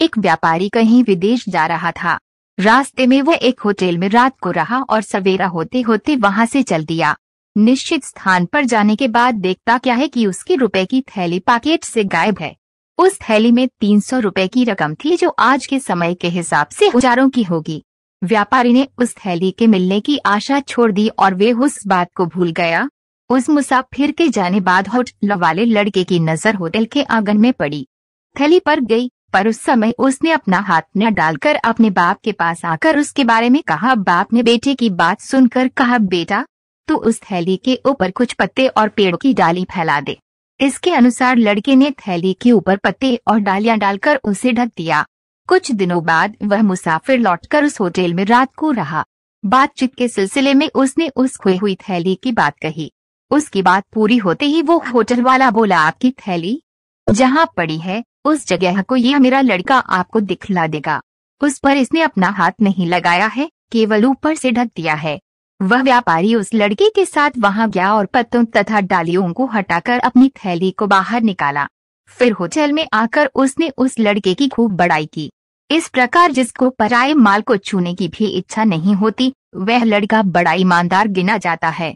एक व्यापारी कहीं विदेश जा रहा था रास्ते में वह एक होटल में रात को रहा और सवेरा होते होते वहाँ से चल दिया निश्चित स्थान पर जाने के बाद देखता क्या है कि उसकी रुपए की थैली पैकेट से गायब है उस थैली में तीन सौ रुपए की रकम थी जो आज के समय के हिसाब से हजारों की होगी व्यापारी ने उस थैली के मिलने की आशा छोड़ दी और वे उस बात को भूल गया उस मुसाफिर के जाने बाद होटल वाले लड़के की नजर होटल के आंगन में पड़ी थैली पर गई पर उस समय उसने अपना हाथ न डालकर अपने बाप के पास आकर उसके बारे में कहा बाप ने बेटे की बात सुनकर कहा बेटा तू उस थैली के ऊपर कुछ पत्ते और पेड़ की डाली फैला दे इसके अनुसार लड़के ने थैली के ऊपर पत्ते और डालियां डालकर उसे ढक दिया कुछ दिनों बाद वह मुसाफिर लौटकर उस होटल में रात को रहा बातचीत के सिलसिले में उसने उस खोई हुई थैली की बात कही उसकी बात पूरी होते ही वो होटल वाला बोला आपकी थैली जहाँ पड़ी है उस जगह को यह मेरा लड़का आपको दिखला देगा उस पर इसने अपना हाथ नहीं लगाया है केवल ऊपर से ढक दिया है वह व्यापारी उस लड़के के साथ वहां गया और पत्तों तथा डालियों को हटाकर अपनी थैली को बाहर निकाला फिर होटल में आकर उसने उस लड़के की खूब बड़ाई की इस प्रकार जिसको पराए माल को छूने की भी इच्छा नहीं होती वह लड़का बड़ा ईमानदार गिना जाता है